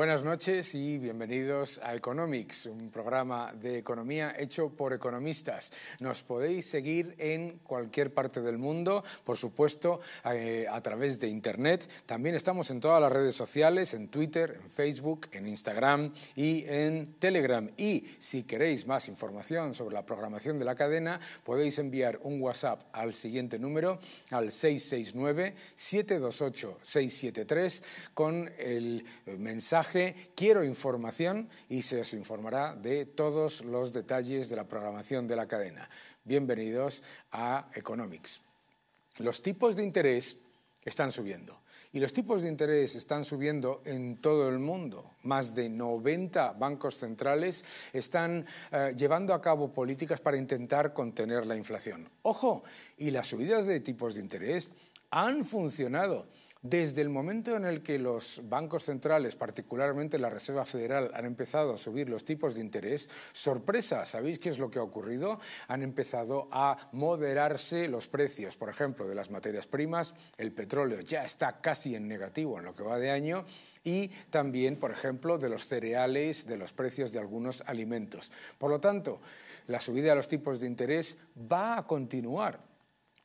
Buenas noches y bienvenidos a Economics, un programa de economía hecho por economistas. Nos podéis seguir en cualquier parte del mundo, por supuesto, eh, a través de Internet. También estamos en todas las redes sociales, en Twitter, en Facebook, en Instagram y en Telegram. Y si queréis más información sobre la programación de la cadena, podéis enviar un WhatsApp al siguiente número, al 669-728-673, con el mensaje quiero información y se os informará de todos los detalles de la programación de la cadena. Bienvenidos a Economics. Los tipos de interés están subiendo. Y los tipos de interés están subiendo en todo el mundo. Más de 90 bancos centrales están eh, llevando a cabo políticas para intentar contener la inflación. Ojo, y las subidas de tipos de interés han funcionado. Desde el momento en el que los bancos centrales, particularmente la Reserva Federal, han empezado a subir los tipos de interés, sorpresa, ¿sabéis qué es lo que ha ocurrido? Han empezado a moderarse los precios, por ejemplo, de las materias primas, el petróleo ya está casi en negativo en lo que va de año, y también, por ejemplo, de los cereales, de los precios de algunos alimentos. Por lo tanto, la subida de los tipos de interés va a continuar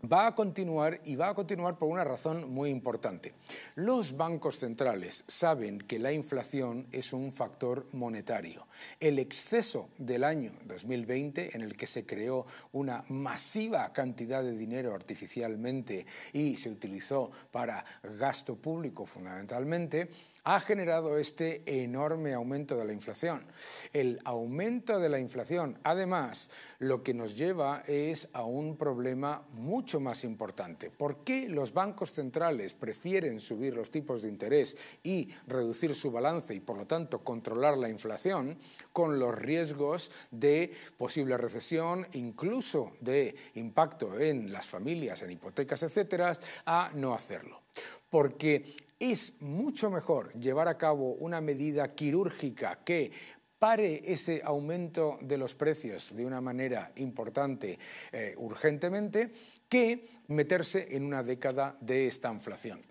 va a continuar y va a continuar por una razón muy importante. Los bancos centrales saben que la inflación es un factor monetario. El exceso del año 2020, en el que se creó una masiva cantidad de dinero artificialmente y se utilizó para gasto público fundamentalmente, ha generado este enorme aumento de la inflación. El aumento de la inflación, además, lo que nos lleva es a un problema mucho más importante. ¿Por qué los bancos centrales prefieren subir los tipos de interés y reducir su balance y, por lo tanto, controlar la inflación con los riesgos de posible recesión, incluso de impacto en las familias, en hipotecas, etcétera, a no hacerlo? Porque es mucho mejor llevar a cabo una medida quirúrgica que pare ese aumento de los precios de una manera importante eh, urgentemente que meterse en una década de esta inflación.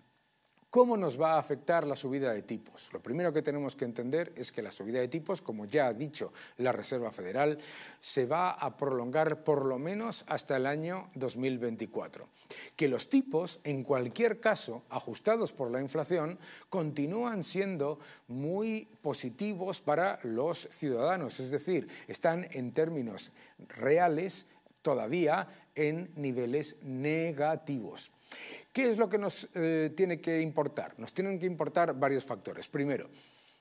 ¿Cómo nos va a afectar la subida de tipos? Lo primero que tenemos que entender es que la subida de tipos, como ya ha dicho la Reserva Federal, se va a prolongar por lo menos hasta el año 2024. Que los tipos, en cualquier caso, ajustados por la inflación, continúan siendo muy positivos para los ciudadanos, es decir, están en términos reales todavía en niveles negativos. ¿Qué es lo que nos eh, tiene que importar? Nos tienen que importar varios factores. Primero,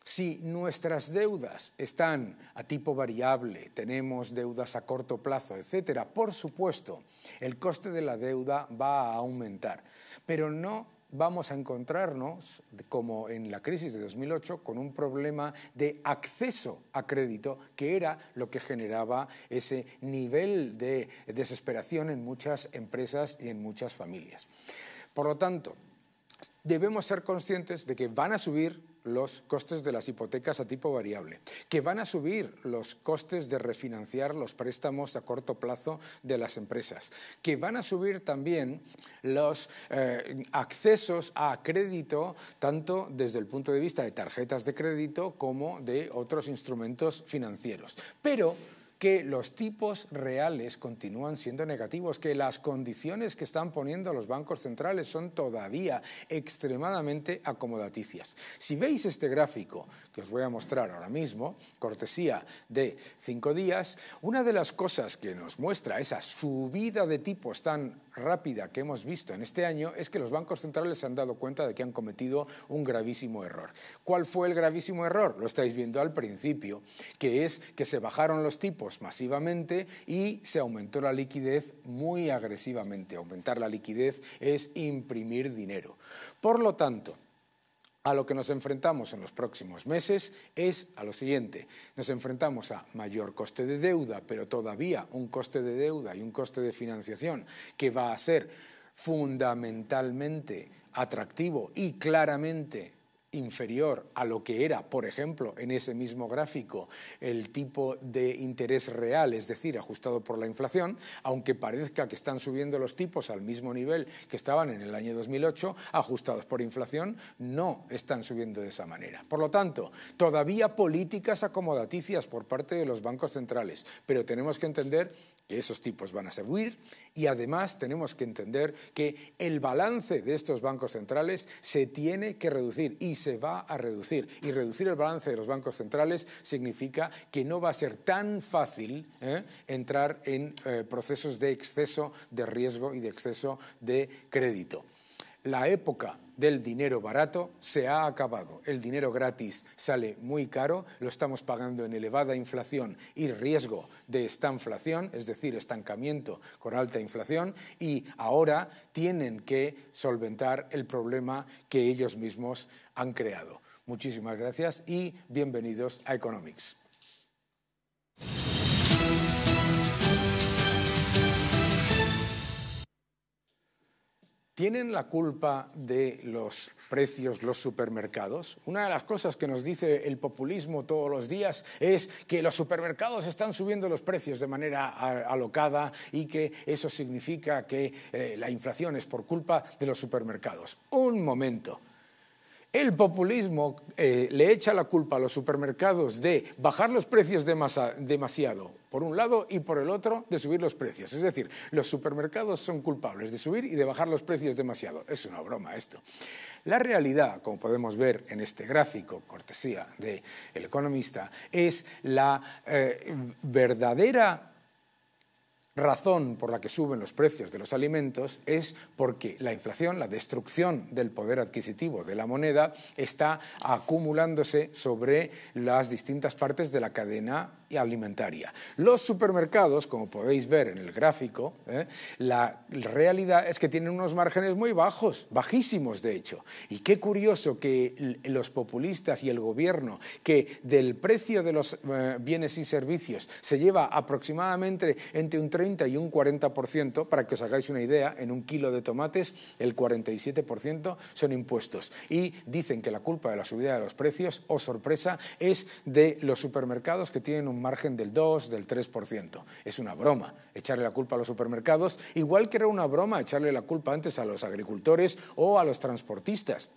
si nuestras deudas están a tipo variable, tenemos deudas a corto plazo, etcétera, por supuesto, el coste de la deuda va a aumentar, pero no vamos a encontrarnos, como en la crisis de 2008, con un problema de acceso a crédito, que era lo que generaba ese nivel de desesperación en muchas empresas y en muchas familias. Por lo tanto, debemos ser conscientes de que van a subir los costes de las hipotecas a tipo variable, que van a subir los costes de refinanciar los préstamos a corto plazo de las empresas, que van a subir también los eh, accesos a crédito, tanto desde el punto de vista de tarjetas de crédito como de otros instrumentos financieros. Pero que los tipos reales continúan siendo negativos, que las condiciones que están poniendo los bancos centrales son todavía extremadamente acomodaticias. Si veis este gráfico que os voy a mostrar ahora mismo, cortesía de cinco días, una de las cosas que nos muestra esa subida de tipos tan rápida que hemos visto en este año es que los bancos centrales se han dado cuenta de que han cometido un gravísimo error. ¿Cuál fue el gravísimo error? Lo estáis viendo al principio, que es que se bajaron los tipos masivamente y se aumentó la liquidez muy agresivamente. Aumentar la liquidez es imprimir dinero. Por lo tanto, a lo que nos enfrentamos en los próximos meses es a lo siguiente. Nos enfrentamos a mayor coste de deuda, pero todavía un coste de deuda y un coste de financiación que va a ser fundamentalmente atractivo y claramente inferior a lo que era, por ejemplo, en ese mismo gráfico, el tipo de interés real, es decir, ajustado por la inflación, aunque parezca que están subiendo los tipos al mismo nivel que estaban en el año 2008, ajustados por inflación, no están subiendo de esa manera. Por lo tanto, todavía políticas acomodaticias por parte de los bancos centrales, pero tenemos que entender que esos tipos van a subir y además tenemos que entender que el balance de estos bancos centrales se tiene que reducir y se va a reducir. Y reducir el balance de los bancos centrales significa que no va a ser tan fácil ¿eh? entrar en eh, procesos de exceso de riesgo y de exceso de crédito. La época del dinero barato se ha acabado. El dinero gratis sale muy caro, lo estamos pagando en elevada inflación y riesgo de estanflación, es decir, estancamiento con alta inflación, y ahora tienen que solventar el problema que ellos mismos han creado. Muchísimas gracias y bienvenidos a Economics. ¿Tienen la culpa de los precios los supermercados? Una de las cosas que nos dice el populismo todos los días es que los supermercados están subiendo los precios de manera alocada y que eso significa que eh, la inflación es por culpa de los supermercados. Un momento. El populismo eh, le echa la culpa a los supermercados de bajar los precios demasiado, por un lado, y por el otro, de subir los precios. Es decir, los supermercados son culpables de subir y de bajar los precios demasiado. Es una broma esto. La realidad, como podemos ver en este gráfico, cortesía de El Economista, es la eh, verdadera razón por la que suben los precios de los alimentos es porque la inflación, la destrucción del poder adquisitivo de la moneda, está acumulándose sobre las distintas partes de la cadena alimentaria. Los supermercados, como podéis ver en el gráfico, ¿eh? la realidad es que tienen unos márgenes muy bajos, bajísimos de hecho. Y qué curioso que los populistas y el gobierno, que del precio de los eh, bienes y servicios se lleva aproximadamente entre un 30 y un 40%, para que os hagáis una idea, en un kilo de tomates el 47% son impuestos. Y dicen que la culpa de la subida de los precios, o sorpresa, es de los supermercados que tienen un margen del 2, del 3%. Es una broma echarle la culpa a los supermercados, igual que era una broma echarle la culpa antes a los agricultores o a los transportistas.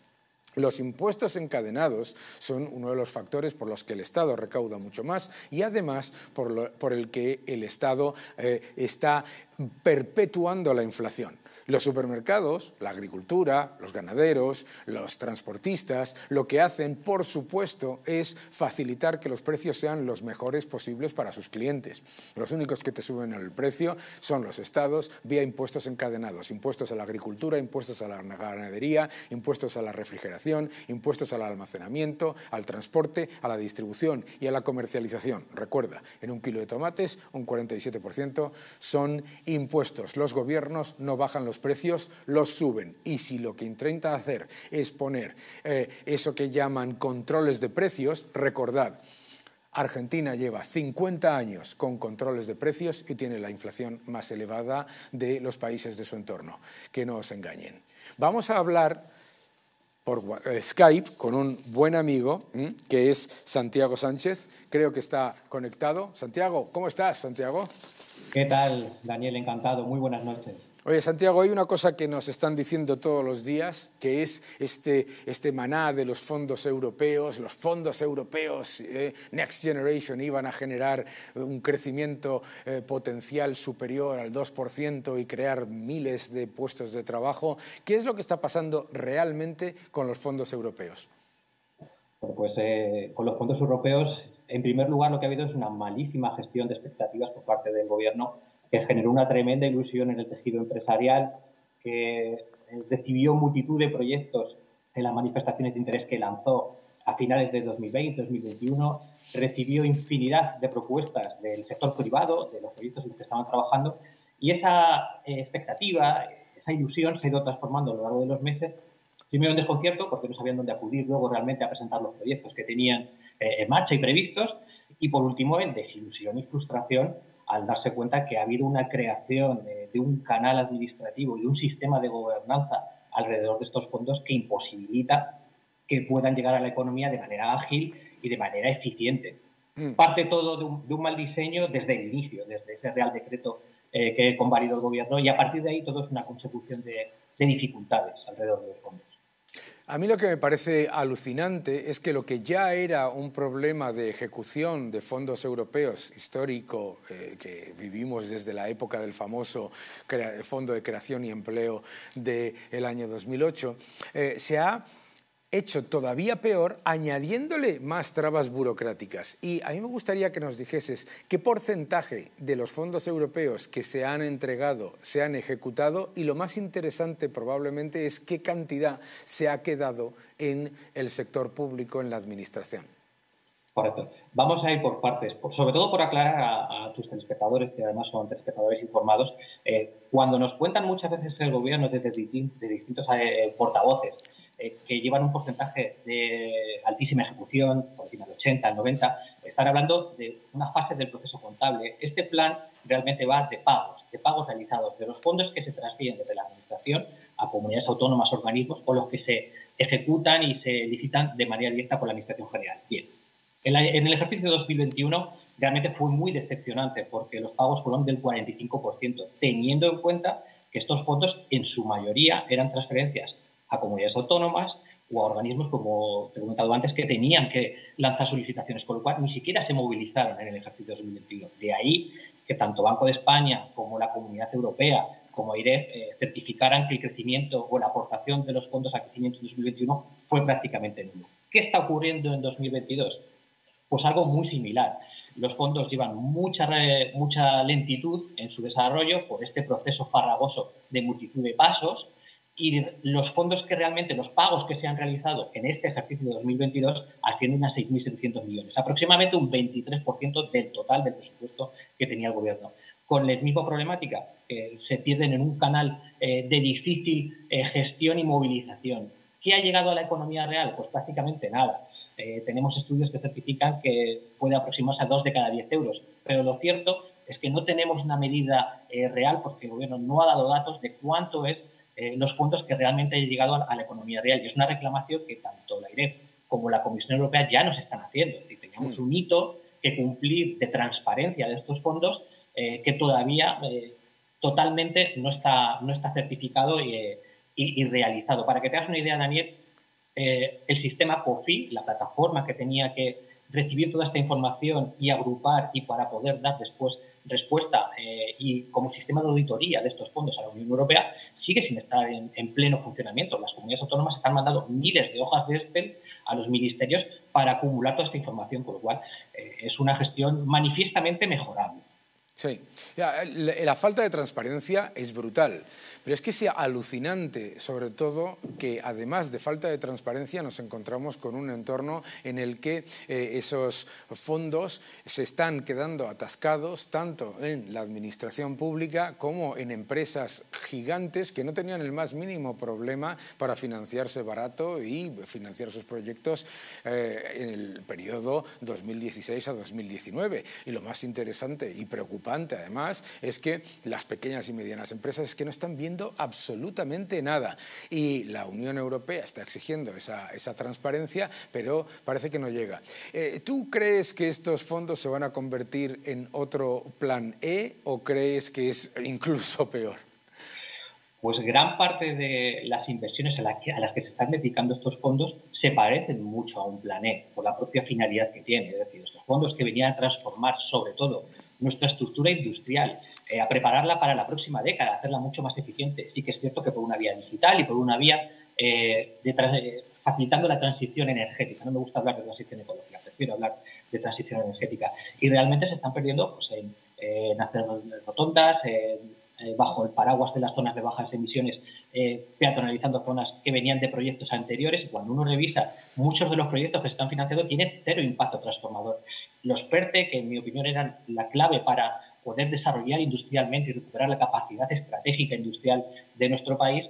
Los impuestos encadenados son uno de los factores por los que el Estado recauda mucho más y además por, el que el Estado eh, está perpetuando la inflación. Los supermercados, la agricultura, los ganaderos, los transportistas, lo que hacen, por supuesto, es facilitar que los precios sean los mejores posibles para sus clientes. Los únicos que te suben el precio son los estados vía impuestos encadenados, impuestos a la agricultura, impuestos a la ganadería, impuestos a la refrigeración, impuestos al almacenamiento, al transporte, a la distribución y a la comercialización. Recuerda, en un kilo de tomates, un 47% son impuestos. Los gobiernos no bajan los los precios los suben y si lo que intenta hacer es poner eh, eso que llaman controles de precios, recordad, Argentina lleva 50 años con controles de precios y tiene la inflación más elevada de los países de su entorno. Que no os engañen. Vamos a hablar por eh, Skype con un buen amigo que es Santiago Sánchez. Creo que está conectado. Santiago, ¿cómo estás, Santiago? ¿Qué tal, Daniel? Encantado. Muy buenas noches. Oye, Santiago, hay una cosa que nos están diciendo todos los días, que es este, este maná de los fondos europeos. Los fondos europeos eh, Next Generation iban a generar un crecimiento eh, potencial superior al 2% y crear miles de puestos de trabajo. ¿Qué es lo que está pasando realmente con los fondos europeos? Pues eh, con los fondos europeos, en primer lugar, lo que ha habido es una malísima gestión de expectativas por parte del gobierno que generó una tremenda ilusión en el tejido empresarial, que recibió multitud de proyectos en las manifestaciones de interés que lanzó a finales de 2020-2021, recibió infinidad de propuestas del sector privado, de los proyectos en los que estaban trabajando, y esa eh, expectativa, esa ilusión se ha ido transformando a lo largo de los meses, primero en desconcierto, porque no sabían dónde acudir luego realmente a presentar los proyectos que tenían eh, en marcha y previstos, y por último en desilusión y frustración al darse cuenta que ha habido una creación de, un canal administrativo y un sistema de gobernanza alrededor de estos fondos que imposibilita que puedan llegar a la economía de manera ágil y de manera eficiente. Mm. Parte todo de un, mal diseño desde el inicio, desde ese Real Decreto eh, que que convalido el Gobierno, y a partir de ahí todo es una consecución de, de dificultades alrededor de los fondos. A mí lo que me parece alucinante es que lo que ya era un problema de ejecución de fondos europeos histórico, eh, que vivimos desde la época del famoso Fondo de Creación y Empleo del año 2008, eh, se ha hecho todavía peor añadiéndole más trabas burocráticas. Y a mí me gustaría que nos dijeses qué porcentaje de los fondos europeos que se han entregado se han ejecutado y lo más interesante probablemente es qué cantidad se ha quedado en el sector público, en la Administración. Correcto. Vamos a ir por partes, sobre todo por aclarar a, tus telespectadores, que además son telespectadores informados, eh, cuando nos cuentan muchas veces el gobierno desde, distintos eh, portavoces eh, que llevan un porcentaje de altísima ejecución, por encima del 80, el 90, están hablando de una fase del proceso contable. Este plan realmente va de pagos, de pagos realizados, de los fondos que se transfieren desde la Administración a comunidades autónomas, organismos, o los que se ejecutan y se licitan de manera directa por la Administración General. Bien, en, en el ejercicio 2021 realmente fue muy decepcionante porque los pagos fueron del 45%, teniendo en cuenta que estos fondos en su mayoría eran transferencias a comunidades autónomas o a organismos, como he comentado antes, que tenían que lanzar solicitaciones, con lo cual ni siquiera se movilizaron en el ejercicio 2021. De ahí que tanto Banco de España como la Comunidad Europea, como IRE eh, certificaran que el crecimiento o la aportación de los fondos a crecimiento en 2021 fue prácticamente nulo. ¿Qué está ocurriendo en 2022? Pues algo muy similar. Los fondos llevan mucha, mucha lentitud en su desarrollo por este proceso farragoso de multitud de pasos y los fondos que realmente, los pagos que se han realizado en este ejercicio de 2022 ascienden a 6.700 millones, aproximadamente un 23% del total del presupuesto que tenía el Gobierno. Con la misma problemática, eh, se pierden en un canal eh, de difícil eh, gestión y movilización. ¿Qué ha llegado a la economía real? Pues prácticamente nada. tenemos estudios que certifican que puede aproximarse a 2 de cada 10 euros, pero lo cierto es que no tenemos una medida real porque el Gobierno no ha dado datos de cuánto es eh, los fondos que realmente han llegado a, la economía real. Y es una reclamación que tanto la IREF como la Comisión Europea ya nos están haciendo. Si teníamos un hito que cumplir de transparencia de estos fondos eh, que todavía eh, totalmente no está, no está certificado y, y, realizado. Para que te hagas una idea, Daniel, el sistema COFI, la plataforma que tenía que recibir toda esta información y agrupar y para poder dar después respuesta y como sistema de auditoría de estos fondos a la Unión Europea, sigue sin estar en, pleno funcionamiento. Las comunidades autónomas están mandando miles de hojas de Excel a los ministerios para acumular toda esta información, con lo cual eh, es una gestión manifiestamente mejorable. Sí, la, falta de transparencia es brutal, pero es que es alucinante, sobre todo, que además de falta de transparencia nos encontramos con un entorno en el que eh, esos fondos se están quedando atascados tanto en la administración pública como en empresas gigantes que no tenían el más mínimo problema para financiarse barato y financiar sus proyectos eh, en el periodo 2016 a 2019. Y lo más interesante y preocupante además es que las pequeñas y medianas empresas es que no están viendo absolutamente nada y la Unión Europea está exigiendo esa, transparencia, pero parece que no llega. Eh, ¿Tú crees que estos fondos se van a convertir en otro plan E o crees que es incluso peor? Pues gran parte de las inversiones a, a las que se están dedicando estos fondos se parecen mucho a un plan E por la propia finalidad que tiene. Es decir, estos fondos que venían a transformar sobre todo nuestra estructura industrial, eh, a prepararla para la próxima década, hacerla mucho más eficiente. Sí que es cierto que por una vía digital y por una vía eh, eh, facilitando la transición energética. No me gusta hablar de transición ecológica, prefiero hablar de transición energética. Y realmente se están perdiendo pues, en, hacer rotondas, bajo el paraguas de las zonas de bajas emisiones, peatonalizando zonas que venían de proyectos anteriores. Cuando uno revisa, muchos de los proyectos que están financiando tienen cero impacto transformador. Los PERTE, que en mi opinión eran la clave para poder desarrollar industrialmente y recuperar la capacidad estratégica industrial de nuestro país,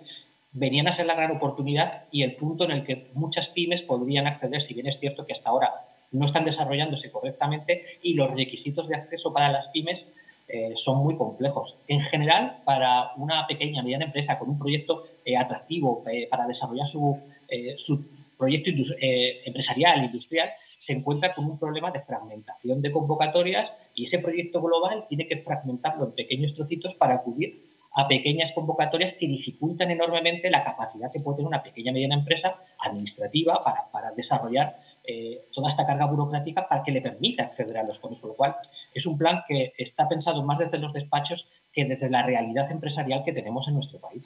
venían a ser la gran oportunidad y el punto en el que muchas pymes podrían acceder, si bien es cierto que hasta ahora no están desarrollándose correctamente y los requisitos de acceso para las pymes eh, son muy complejos. En general, para una pequeña, mediana empresa con un proyecto eh, atractivo eh, para desarrollar su, su proyecto empresarial, industrial, se encuentra con un problema de fragmentación de convocatorias y ese proyecto global tiene que fragmentarlo en pequeños trocitos para acudir a pequeñas convocatorias que dificultan enormemente la capacidad que puede tener una pequeña y mediana empresa administrativa para, desarrollar eh, toda esta carga burocrática para que le permita acceder a los fondos. con lo cual, es un plan que está pensado más desde los despachos que desde la realidad empresarial que tenemos en nuestro país.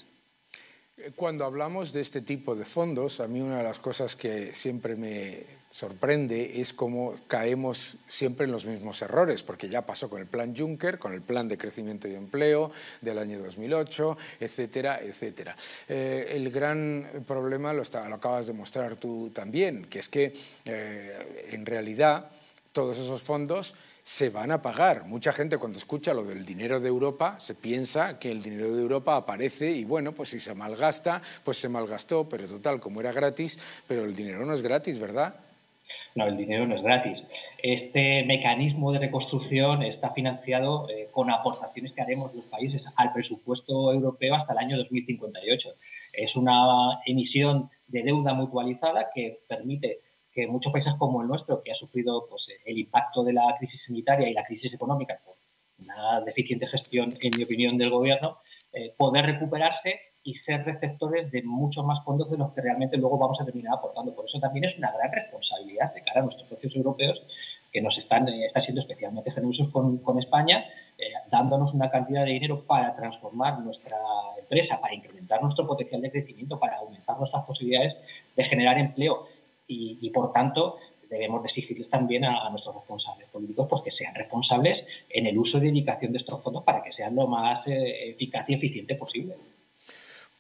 Cuando hablamos de este tipo de fondos, a mí una de las cosas que siempre me, sorprende es cómo caemos siempre en los mismos errores, porque ya pasó con el plan Juncker, con el plan de crecimiento y empleo del año 2008, etcétera, etcétera. Eh, el gran problema lo, acabas de mostrar tú también, que es que eh, en realidad todos esos fondos se van a pagar. Mucha gente cuando escucha lo del dinero de Europa se piensa que el dinero de Europa aparece y bueno, pues si se malgasta, pues se malgastó, pero total, como era gratis, pero el dinero no es gratis, ¿verdad? No, el dinero no es gratis. Este mecanismo de reconstrucción está financiado eh, con aportaciones que haremos los países al presupuesto europeo hasta el año 2058. Es una emisión de deuda mutualizada que permite que muchos países como el nuestro, que ha sufrido pues, el impacto de la crisis sanitaria y la crisis económica por una deficiente gestión, en mi opinión, del gobierno, eh, poder recuperarse y ser receptores de muchos más fondos de los que realmente luego vamos a terminar aportando. Por eso también es una gran responsabilidad de cara a nuestros socios europeos que nos están, eh, siendo especialmente generosos con, España, eh, dándonos una cantidad de dinero para transformar nuestra empresa, para incrementar nuestro potencial de crecimiento, para aumentar nuestras posibilidades de generar empleo. Y, por tanto, debemos exigirles también a, nuestros responsables políticos pues, que sean responsables en el uso y dedicación de estos fondos para que sean lo más eh, eficaz y eficiente posible.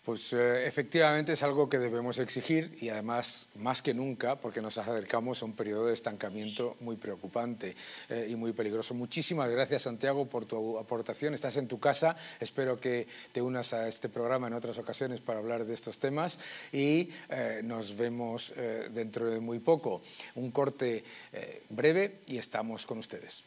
Pues eh, efectivamente es algo que debemos exigir y además más que nunca porque nos acercamos a un periodo de estancamiento muy preocupante eh, y muy peligroso. Muchísimas gracias Santiago por tu aportación. Estás en tu casa. Espero que te unas a este programa en otras ocasiones para hablar de estos temas y eh, nos vemos dentro de muy poco. Un corte breve y estamos con ustedes.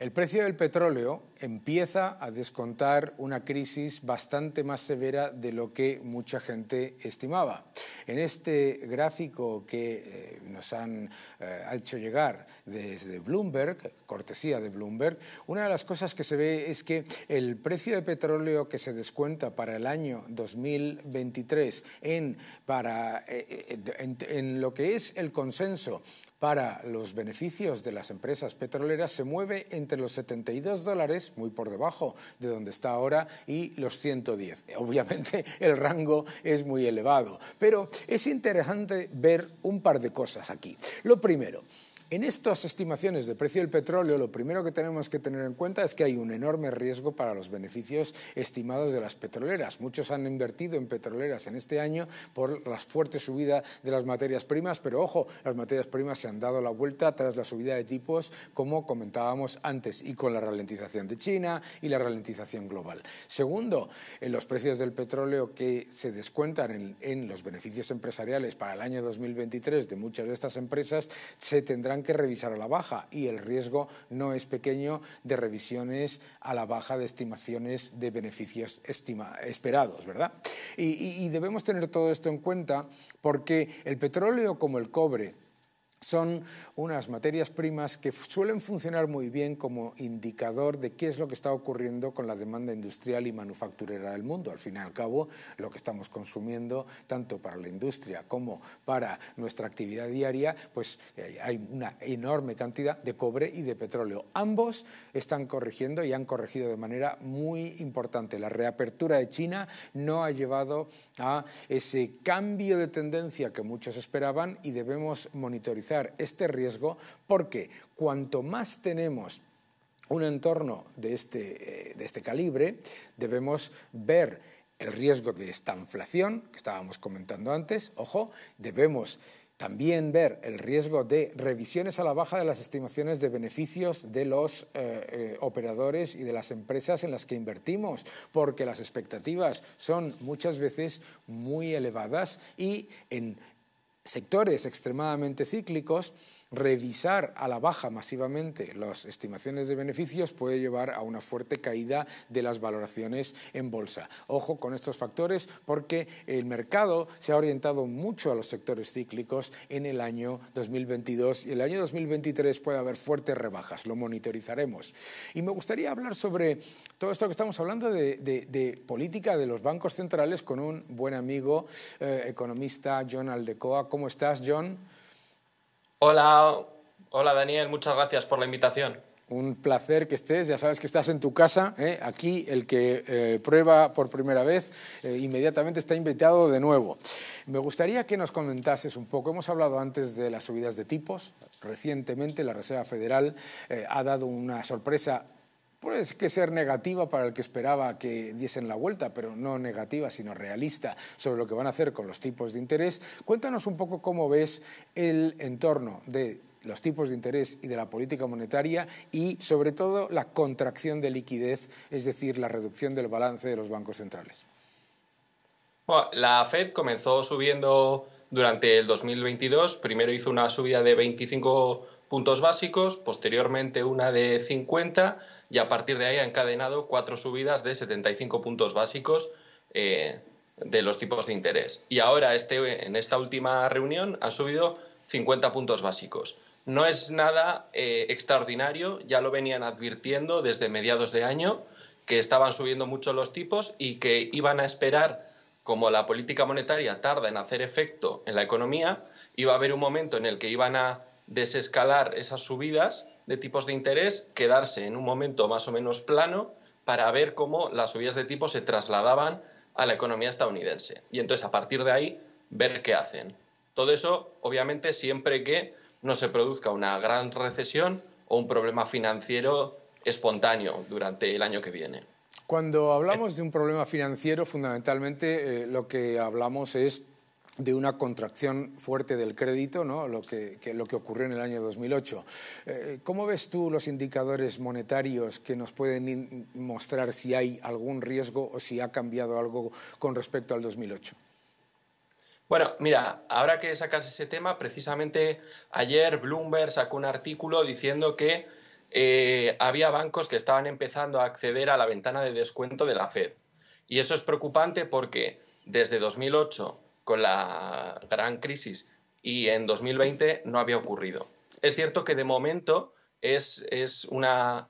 El precio del petróleo empieza a descontar una crisis bastante más severa de lo que mucha gente estimaba. En este gráfico que eh, nos han eh, hecho llegar desde Bloomberg, cortesía de Bloomberg, una de las cosas que se ve es que el precio de petróleo que se descuenta para el año 2023 eh, en, lo que es el consenso para los beneficios de las empresas petroleras se mueve entre los 72 dólares, muy por debajo de donde está ahora, y los 110. Obviamente el rango es muy elevado, pero es interesante ver un par de cosas aquí. Lo primero, en estas estimaciones de precio del petróleo, lo primero que tenemos que tener en cuenta es que hay un enorme riesgo para los beneficios estimados de las petroleras. Muchos han invertido en petroleras en este año por la fuerte subida de las materias primas, pero ojo, las materias primas se han dado la vuelta tras la subida de tipos, como comentábamos antes, y con la ralentización de China y la ralentización global. Segundo, en los precios del petróleo que se descuentan en, en los beneficios empresariales para el año 2023 de muchas de estas empresas, se tendrán que revisar a la baja y el riesgo no es pequeño de revisiones a la baja de estimaciones de beneficios esperados, ¿verdad? y debemos tener todo esto en cuenta porque el petróleo como el cobre son unas materias primas que suelen funcionar muy bien como indicador de qué es lo que está ocurriendo con la demanda industrial y manufacturera del mundo. Al fin y al cabo, lo que estamos consumiendo, tanto para la industria como para nuestra actividad diaria, pues eh, hay una enorme cantidad de cobre y de petróleo. Ambos están corrigiendo y han corregido de manera muy importante. La reapertura de China no ha llevado a ese cambio de tendencia que muchos esperaban y debemos monitorizar este riesgo porque cuanto más tenemos un entorno de este, eh, este calibre, debemos ver el riesgo de esta inflación que estábamos comentando antes, ojo, debemos también ver el riesgo de revisiones a la baja de las estimaciones de beneficios de los eh, eh, operadores y de las empresas en las que invertimos, porque las expectativas son muchas veces muy elevadas y en sectores extremadamente cíclicos revisar a la baja masivamente las estimaciones de beneficios puede llevar a una fuerte caída de las valoraciones en bolsa. Ojo con estos factores porque el mercado se ha orientado mucho a los sectores cíclicos en el año 2022 y el año 2023 puede haber fuertes rebajas, lo monitorizaremos. Y me gustaría hablar sobre todo esto que estamos hablando de, política de los bancos centrales con un buen amigo eh, economista, John Aldecoa. ¿Cómo estás, John? Hola, hola Daniel, muchas gracias por la invitación. Un placer que estés, ya sabes que estás en tu casa, ¿eh? aquí el que eh, prueba por primera vez eh, inmediatamente está invitado de nuevo. Me gustaría que nos comentases un poco, hemos hablado antes de las subidas de tipos, recientemente la Reserva Federal ha dado una sorpresa Puede ser negativa para el que esperaba que diesen la vuelta, pero no negativa, sino realista sobre lo que van a hacer con los tipos de interés. Cuéntanos un poco cómo ves el entorno de los tipos de interés y de la política monetaria y, sobre todo, la contracción de liquidez, es decir, la reducción del balance de los bancos centrales. la Fed comenzó subiendo durante el 2022. Primero hizo una subida de 25 puntos básicos, posteriormente una de 50 y a partir de ahí ha encadenado cuatro subidas de 75 puntos básicos eh, de los tipos de interés. Y ahora este, en esta última reunión ha subido 50 puntos básicos. No es nada eh, extraordinario, ya lo venían advirtiendo desde mediados de año, que estaban subiendo mucho los tipos y que iban a esperar, como la política monetaria tarda en hacer efecto en la economía, iba a haber un momento en el que iban a desescalar esas subidas de tipos de interés, quedarse en un momento más o menos plano para ver cómo las subidas de tipo se trasladaban a la economía estadounidense. Y entonces, a partir de ahí, ver qué hacen. Todo eso, obviamente, siempre que no se produzca una gran recesión o un problema financiero espontáneo durante el año que viene. Cuando hablamos de un problema financiero, fundamentalmente eh, lo que hablamos es de una contracción fuerte del crédito, ¿no? lo, que, ocurrió en el año 2008. Eh, ¿Cómo ves tú los indicadores monetarios que nos pueden mostrar si hay algún riesgo o si ha cambiado algo con respecto al 2008? Bueno, mira, ahora que sacas ese tema, precisamente ayer Bloomberg sacó un artículo diciendo que eh, había bancos que estaban empezando a acceder a la ventana de descuento de la Fed. Y eso es preocupante porque desde 2008 con la gran crisis y en 2020 no había ocurrido. Es cierto que de momento es, una,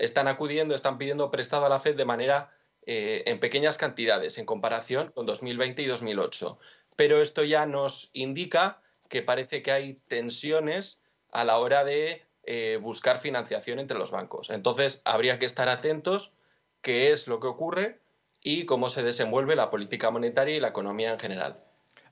están acudiendo, están pidiendo prestado a la Fed de manera eh, en pequeñas cantidades en comparación con 2020 y 2008. Pero esto ya nos indica que parece que hay tensiones a la hora de eh, buscar financiación entre los bancos. Entonces, habría que estar atentos qué es lo que ocurre y cómo se desenvuelve la política monetaria y la economía en general.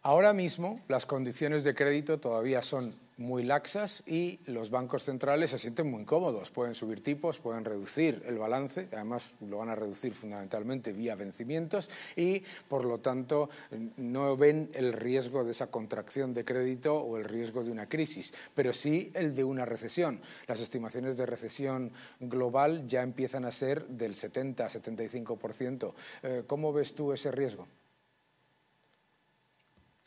Ahora mismo las condiciones de crédito todavía son muy laxas y los bancos centrales se sienten muy cómodos. Pueden subir tipos, pueden reducir el balance, además lo van a reducir fundamentalmente vía vencimientos y, por lo tanto, no ven el riesgo de esa contracción de crédito o el riesgo de una crisis, pero sí el de una recesión. Las estimaciones de recesión global ya empiezan a ser del 70-75%. Eh, ¿Cómo ves tú ese riesgo?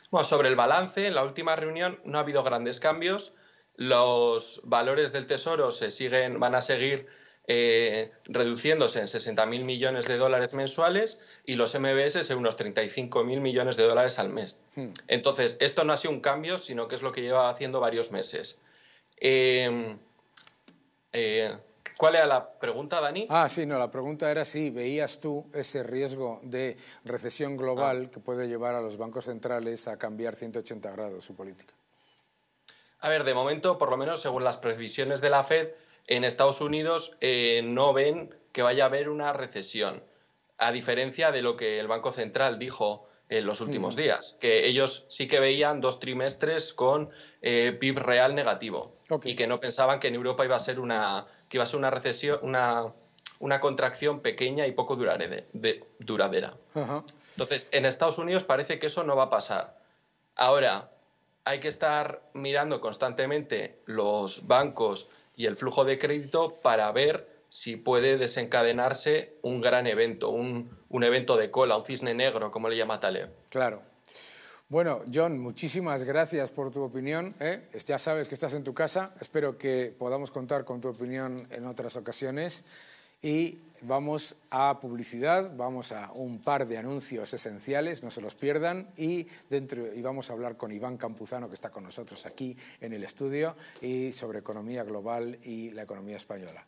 Bueno, sobre el balance, en la última reunión no ha habido grandes cambios. Los valores del Tesoro se siguen, van a seguir eh, reduciéndose en 60.000 millones de dólares mensuales y los MBS en unos 35.000 millones de dólares al mes. Hmm. Entonces, esto no ha sido un cambio, sino que es lo que lleva haciendo varios meses. Eh, eh, ¿Cuál era la pregunta, Dani? Ah, sí, no, la pregunta era si veías tú ese riesgo de recesión global ah. que puede llevar a los bancos centrales a cambiar 180 grados su política. A ver, de momento, por lo menos según las previsiones de la Fed, en Estados Unidos eh, no ven que vaya a haber una recesión, a diferencia de lo que el Banco Central dijo en los últimos hmm. días, que ellos sí que veían dos trimestres con eh, PIB real negativo y que no pensaban que en Europa iba a ser una que va a ser una recesión, una, contracción pequeña y poco de, duradera. Entonces, en Estados Unidos parece que eso no va a pasar. Ahora, hay que estar mirando constantemente los bancos y el flujo de crédito para ver si puede desencadenarse un gran evento, un, un evento de cola, un cisne negro, como le llama Taleb. Claro. Bueno, John, muchísimas gracias por tu opinión. ¿eh? Este, ya sabes que estás en tu casa. Espero que podamos contar con tu opinión en otras ocasiones. Y vamos a publicidad, vamos a un par de anuncios esenciales, no se los pierdan. Y, dentro, y vamos a hablar con Iván Campuzano, que está con nosotros aquí en el estudio, y sobre economía global y la economía española.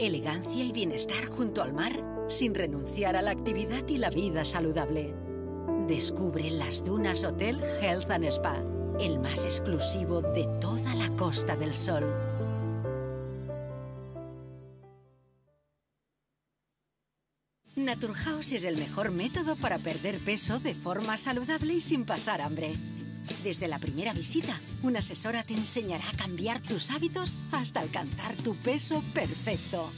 Elegancia y bienestar junto al mar sin renunciar a la actividad y la vida saludable. Descubre las Dunas Hotel Health and Spa, el más exclusivo de toda la Costa del Sol. Naturhaus es el mejor método para perder peso de forma saludable y sin pasar hambre. Desde la primera visita, una asesora te enseñará a cambiar tus hábitos hasta alcanzar tu peso perfecto.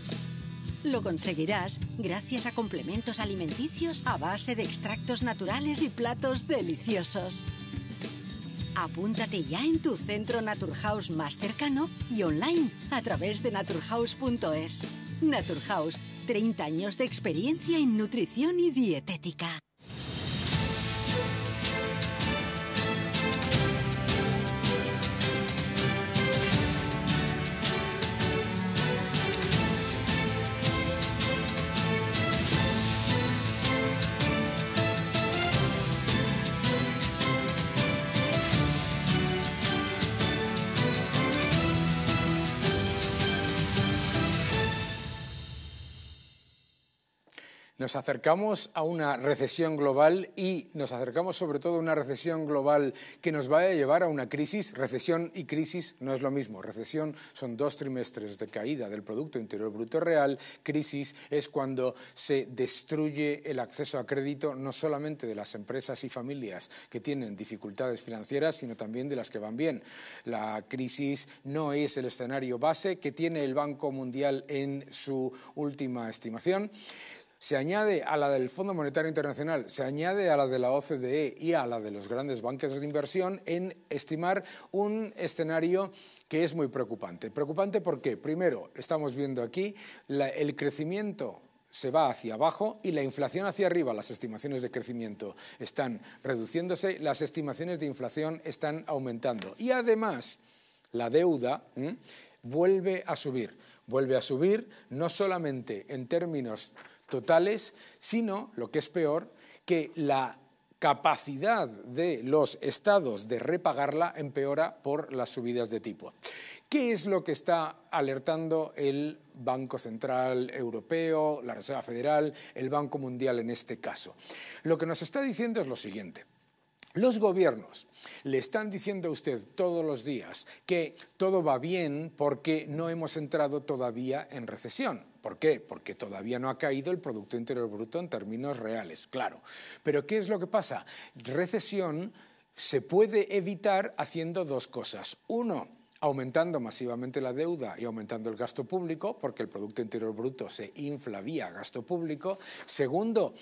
Lo conseguirás gracias a complementos alimenticios a base de extractos naturales y platos deliciosos. Apúntate ya en tu centro Naturhaus más cercano y online a través de naturhaus.es. Naturhaus, 30 años de experiencia en nutrición y dietética. Nos acercamos a una recesión global y nos acercamos sobre todo a una recesión global que nos va a llevar a una crisis. Recesión y crisis no es lo mismo. Recesión son dos trimestres de caída del Producto Interior Bruto Real. Crisis es cuando se destruye el acceso a crédito no solamente de las empresas y familias que tienen dificultades financieras, sino también de las que van bien. La crisis no es el escenario base que tiene el Banco Mundial en su última estimación se añade a la del Fondo Monetario Internacional, se añade a la de la OCDE y a la de los grandes bancos de inversión en estimar un escenario que es muy preocupante. Preocupante porque, primero, estamos viendo aquí el crecimiento se va hacia abajo y la inflación hacia arriba. Las estimaciones de crecimiento están reduciéndose, las estimaciones de inflación están aumentando. Y además, la deuda vuelve a subir. Vuelve a subir no solamente en términos totales, sino, lo que es peor, que la capacidad de los estados de repagarla empeora por las subidas de tipo. ¿Qué es lo que está alertando el Banco Central Europeo, la Reserva Federal, el Banco Mundial en este caso? Lo que nos está diciendo es lo siguiente. Los gobiernos le están diciendo a usted todos los días que todo va bien porque no hemos entrado todavía en recesión. ¿Por qué? Porque todavía no ha caído el Producto Interior Bruto en términos reales, claro. Pero ¿qué es lo que pasa? Recesión se puede evitar haciendo dos cosas. Uno, aumentando masivamente la deuda y aumentando el gasto público, porque el Producto Interior Bruto se infla vía gasto público. Segundo,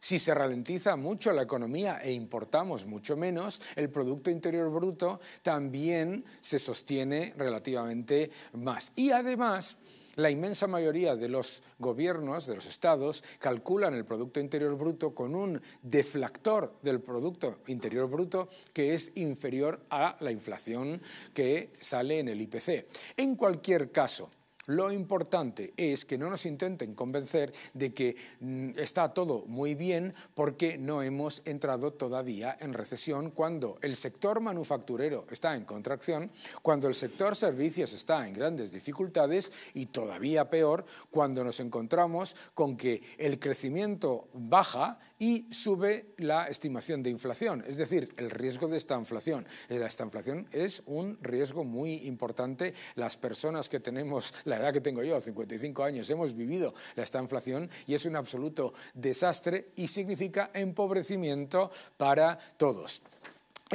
si se ralentiza mucho la economía e importamos mucho menos, el Producto Interior Bruto también se sostiene relativamente más. Y además, la inmensa mayoría de los gobiernos, de los estados, calculan el Producto Interior Bruto con un deflactor del Producto Interior Bruto que es inferior a la inflación que sale en el IPC. En cualquier caso, lo importante es que no nos intenten convencer de que mm, está todo muy bien porque no hemos entrado todavía en recesión cuando el sector manufacturero está en contracción, cuando el sector servicios está en grandes dificultades y todavía peor cuando nos encontramos con que el crecimiento baja y sube la estimación de inflación, es decir, el riesgo de esta inflación. Eh, esta inflación es un riesgo muy importante. Las personas que tenemos, la edad que tengo yo, 55 años, hemos vivido esta inflación y es un absoluto desastre y significa empobrecimiento para todos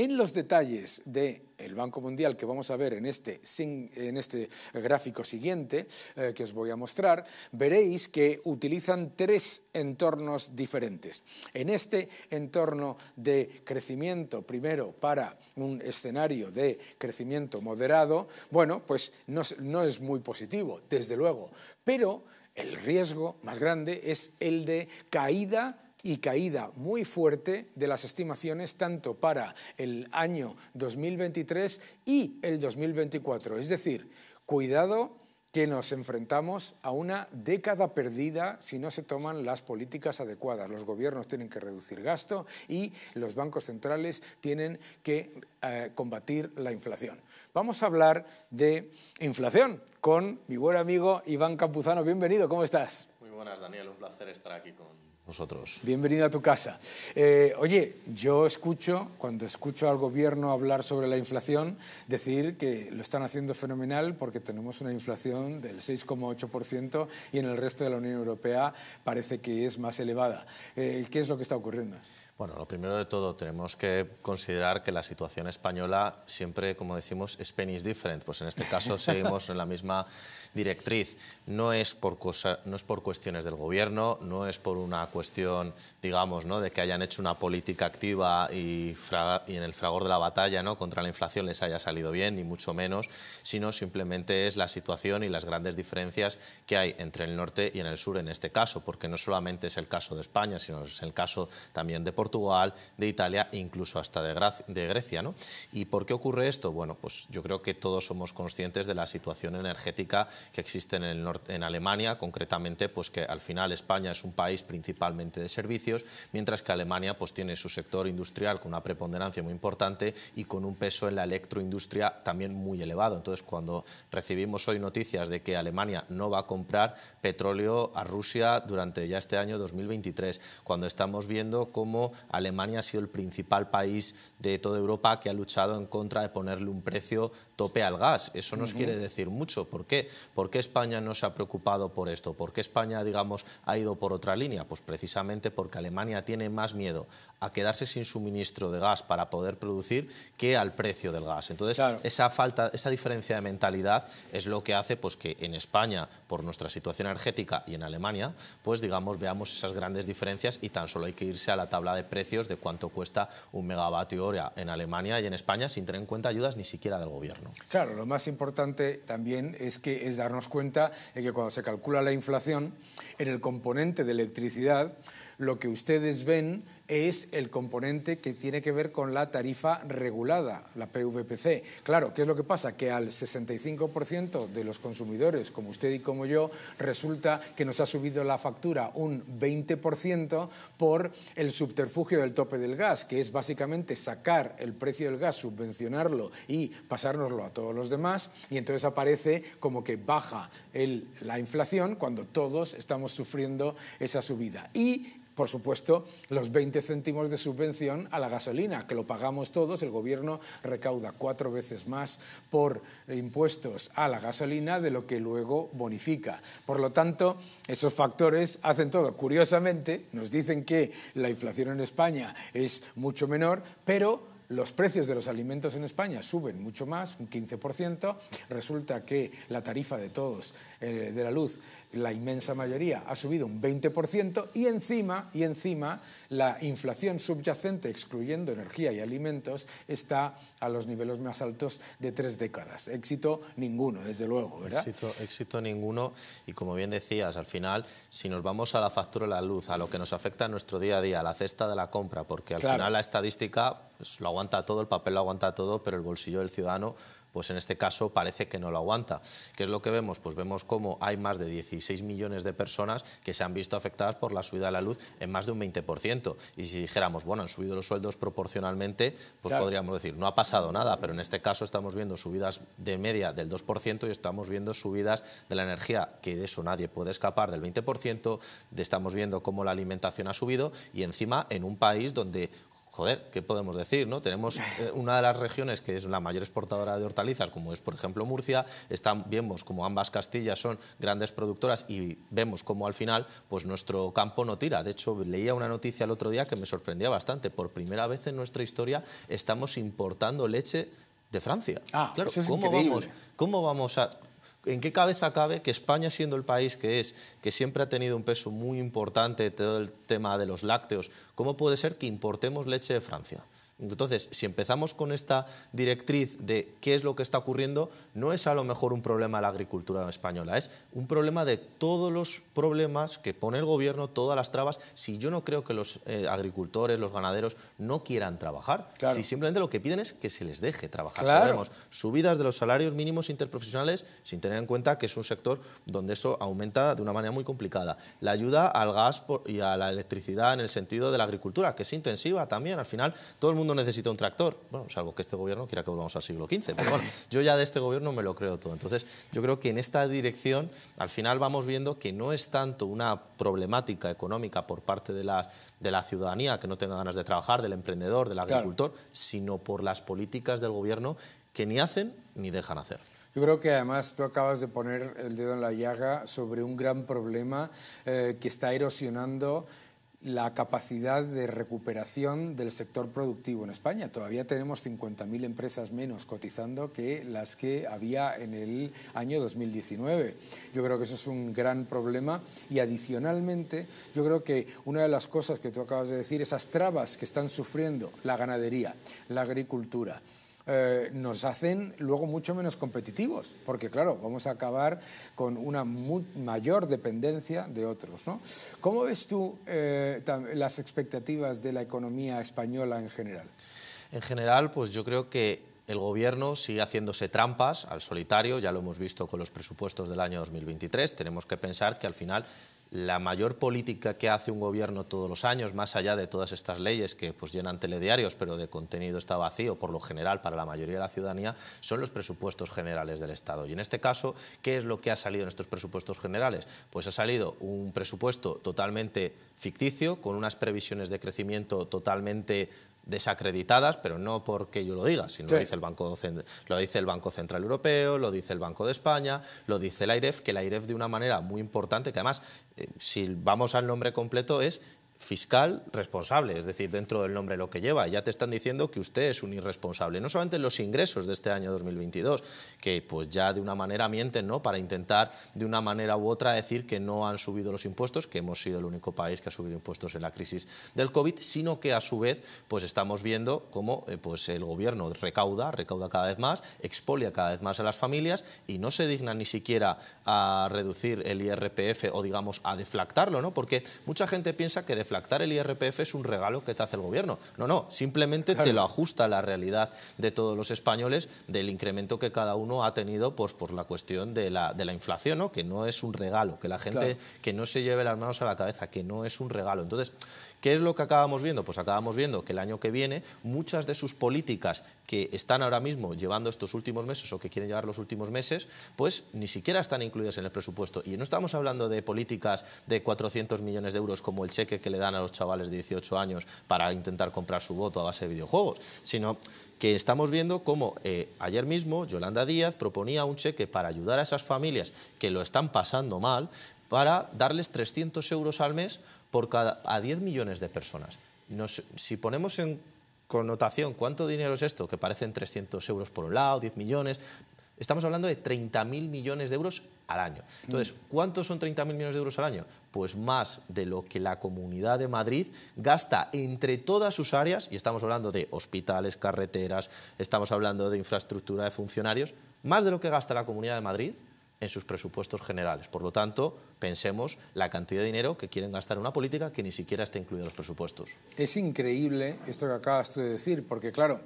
en los detalles del Banco Mundial que vamos a ver en este, en este gráfico siguiente eh, que os voy a mostrar, veréis que utilizan tres entornos diferentes. En este entorno de crecimiento, primero para un escenario de crecimiento moderado, bueno, pues no es muy positivo, desde luego, pero el riesgo más grande es el de caída y caída muy fuerte de las estimaciones tanto para el año 2023 y el 2024. Es decir, cuidado que nos enfrentamos a una década perdida si no se toman las políticas adecuadas. Los gobiernos tienen que reducir gasto y los bancos centrales tienen que eh, combatir la inflación. Vamos a hablar de inflación con mi buen amigo Iván Campuzano. Bienvenido, ¿cómo estás? Muy buenas, Daniel. Un placer estar aquí con, nosotros. Bienvenido a tu casa. Eh, oye, yo escucho, cuando escucho al gobierno hablar sobre la inflación, decir que lo están haciendo fenomenal porque tenemos una inflación del 6,8% y en el resto de la Unión Europea parece que es más elevada. Eh, ¿Qué es lo que está ocurriendo? Bueno, lo primero de todo, tenemos que considerar que la situación española siempre, como decimos, es pennies different. Pues en este caso seguimos en la misma directriz. No es por, cosa, no es por cuestiones del gobierno, no es por una cuestión, digamos, ¿no? de que hayan hecho una política activa y, en el fragor de la batalla ¿no? contra la inflación les haya salido bien, ni mucho menos, sino simplemente es la situación y las grandes diferencias que hay entre el norte y en el sur en este caso, porque no solamente es el caso de España, sino es el caso también de Portugal Portugal, de Italia e incluso hasta de, Grecia. ¿no? ¿Y por qué ocurre esto? Bueno, pues yo creo que todos somos conscientes de la situación energética que existe en, en Alemania, concretamente pues que al final España es un país principalmente de servicios, mientras que Alemania pues tiene su sector industrial con una preponderancia muy importante y con un peso en la electroindustria también muy elevado. Entonces, cuando recibimos hoy noticias de que Alemania no va a comprar petróleo a Rusia durante ya este año 2023, cuando estamos viendo cómo Alemania ha sido el principal país de toda Europa que ha luchado en contra de ponerle un precio tope al gas. Eso nos quiere decir mucho. ¿Por qué? ¿Por qué España no se ha preocupado por esto? ¿Por qué España, digamos, ha ido por otra línea? Pues precisamente porque Alemania tiene más miedo a quedarse sin suministro de gas para poder producir que al precio del gas. Entonces, esa falta, esa diferencia de mentalidad es lo que hace pues, que en España, por nuestra situación energética, y en Alemania, pues digamos, veamos esas grandes diferencias y tan solo hay que irse a la tabla de precios de cuánto cuesta un megavatio hora en Alemania y en España sin tener en cuenta ayudas ni siquiera del gobierno. Claro, lo más importante también es que es darnos cuenta de que cuando se calcula la inflación, en el componente de electricidad, lo que ustedes ven es el componente que tiene que ver con la tarifa regulada, la PVPC. Claro, ¿qué es lo que pasa? Que al 65% de los consumidores, como usted y como yo, resulta que nos ha subido la factura un 20% por el subterfugio del tope del gas, que es básicamente sacar el precio del gas, subvencionarlo y pasárnoslo a todos los demás, y entonces aparece como que baja la inflación cuando todos estamos sufriendo esa subida. Y por supuesto, los 20 céntimos de subvención a la gasolina, que lo pagamos todos, el gobierno recauda cuatro veces más por impuestos a la gasolina de lo que luego bonifica. Por lo tanto, esos factores hacen todo. Curiosamente, nos dicen que la inflación en España es mucho menor, pero los precios de los alimentos en España suben mucho más, un 15%, resulta que la tarifa de todos eh, de la luz, la inmensa mayoría, ha subido un 20% y encima, y encima la inflación subyacente, excluyendo energía y alimentos, está a los niveles más altos de tres décadas. Éxito ninguno, desde luego, ¿verdad? Éxito, éxito ninguno y como bien decías, al final, si nos vamos a la factura de la luz, a lo que nos afecta a nuestro día a día, a la cesta de la compra, porque al final la estadística pues, lo aguanta todo, el papel lo aguanta todo, pero el bolsillo del ciudadano pues en este caso parece que no lo aguanta. ¿Qué es lo que vemos? Pues vemos cómo hay más de 16 millones de personas que se han visto afectadas por la subida de la luz en más de un 20%. Y si dijéramos, bueno, han subido los sueldos proporcionalmente, pues podríamos decir, no ha pasado nada, pero en este caso estamos viendo subidas de media del 2% y estamos viendo subidas de la energía, que de eso nadie puede escapar, del 20%, estamos viendo cómo la alimentación ha subido y encima en un país donde joder, ¿qué podemos decir? ¿no? Tenemos eh, una de las regiones que es la mayor exportadora de hortalizas, como es por ejemplo Murcia, vemos como ambas Castillas son grandes productoras y vemos como al final pues nuestro campo no tira. De hecho, leía una noticia el otro día que me sorprendía bastante. Por primera vez en nuestra historia estamos importando leche de Francia. Ah, claro, ¿cómo vamos? ¿Cómo vamos a ¿En qué cabeza cabe que España, siendo el país que es, que siempre ha tenido un peso muy importante todo el tema de los lácteos, cómo puede ser que importemos leche de Francia? Entonces, si empezamos con esta directriz de qué es lo que está ocurriendo, no es a lo mejor un problema de la agricultura española, es un problema de todos los problemas que pone el gobierno, todas las trabas. Si yo no creo que los eh, agricultores, los ganaderos no quieran trabajar, si simplemente lo que piden es que se les deje trabajar. Tenemos subidas de los salarios mínimos interprofesionales sin tener en cuenta que es un sector donde eso aumenta de una manera muy complicada. La ayuda al gas y a la electricidad en el sentido de la agricultura, que es intensiva también. Al final, todo el mundo necesita un tractor. Bueno, salvo que este gobierno quiera que volvamos al siglo XV. Pero bueno, yo ya de este gobierno me lo creo todo. Entonces, yo creo que en esta dirección, al final vamos viendo que no es tanto una problemática económica por parte de la, de la ciudadanía, que no tenga ganas de trabajar, del emprendedor, del agricultor, sino por las políticas del gobierno que ni hacen ni dejan hacer. Yo creo que además tú acabas de poner el dedo en la llaga sobre un gran problema eh, que está erosionando la capacidad de recuperación del sector productivo en España. Todavía tenemos 50.000 empresas menos cotizando que las que había en el año 2019. Yo creo que eso es un gran problema y adicionalmente yo creo que una de las cosas que tú acabas de decir, esas trabas que están sufriendo la ganadería, la agricultura, eh, nos hacen luego mucho menos competitivos, porque claro, vamos a acabar con una mayor dependencia de otros. ¿no? ¿Cómo ves tú eh, las expectativas de la economía española en general? En general, pues yo creo que el Gobierno sigue haciéndose trampas al solitario, ya lo hemos visto con los presupuestos del año 2023, tenemos que pensar que al final la mayor política que hace un gobierno todos los años, más allá de todas estas leyes que pues, llenan telediarios, pero de contenido está vacío por lo general para la mayoría de la ciudadanía, son los presupuestos generales del Estado. Y en este caso, ¿qué es lo que ha salido en estos presupuestos generales? Pues ha salido un presupuesto totalmente ficticio, con unas previsiones de crecimiento totalmente desacreditadas, pero no porque yo lo diga, sino lo, dice el Banco, lo dice el Banco Central Europeo, lo dice el Banco de España, lo dice el AIREF, que el AIREF de una manera muy importante, que además, eh, si vamos al nombre completo, es fiscal responsable, es decir, dentro del nombre lo que lleva. Ya te están diciendo que usted es un irresponsable, no solamente en los ingresos de este año 2022, que pues ya de una manera mienten, ¿no? Para intentar de una manera u otra decir que no han subido los impuestos, que hemos sido el único país que ha subido impuestos en la crisis del COVID, sino que a su vez pues estamos viendo cómo eh, pues el gobierno recauda, recauda cada vez más, expolia cada vez más a las familias y no se digna ni siquiera a reducir el IRPF o digamos a deflactarlo, ¿no? Porque mucha gente piensa que de deflactar el IRPF es un regalo que te hace el gobierno. No, no, simplemente te lo ajusta a la realidad de todos los españoles del incremento que cada uno ha tenido pues, por la cuestión de la, de la inflación, ¿no? que no es un regalo, que la gente que no se lleve las manos a la cabeza, que no es un regalo. Entonces, ¿Qué es lo que acabamos viendo? Pues acabamos viendo que el año que viene muchas de sus políticas que están ahora mismo llevando estos últimos meses o que quieren llevar los últimos meses, pues ni siquiera están incluidas en el presupuesto. Y no estamos hablando de políticas de 400 millones de euros como el cheque que le dan a los chavales de 18 años para intentar comprar su voto a base de videojuegos, sino que estamos viendo cómo eh, ayer mismo Yolanda Díaz proponía un cheque para ayudar a esas familias que lo están pasando mal para darles 300 euros al mes por cada, a 10 millones de personas. si ponemos en connotación cuánto dinero es esto, que parecen 300 euros por un lado, 10 millones, estamos hablando de 30.000 millones de euros al año. Entonces, mm. ¿cuántos son 30.000 millones de euros al año? Pues más de lo que la Comunidad de Madrid gasta entre todas sus áreas, y estamos hablando de hospitales, carreteras, estamos hablando de infraestructura de funcionarios, más de lo que gasta la Comunidad de Madrid en sus presupuestos generales. Por lo tanto, pensemos la cantidad de dinero que quieren gastar en una política que ni siquiera está incluida en los presupuestos. Es increíble esto que acabas tú de decir, porque claro,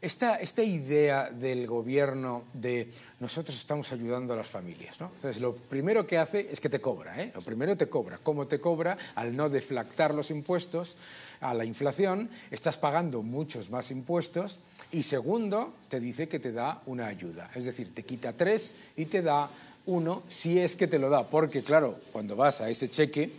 esta, idea del gobierno de nosotros estamos ayudando a las familias, ¿no? Entonces, lo primero que hace es que te cobra, ¿eh? Lo primero te cobra. ¿Cómo te cobra? Al no deflactar los impuestos a la inflación, estás pagando muchos más impuestos. Y segundo, te dice que te da una ayuda. Es decir, te quita tres y te da uno si es que te lo da. Porque, claro, cuando vas a ese cheque,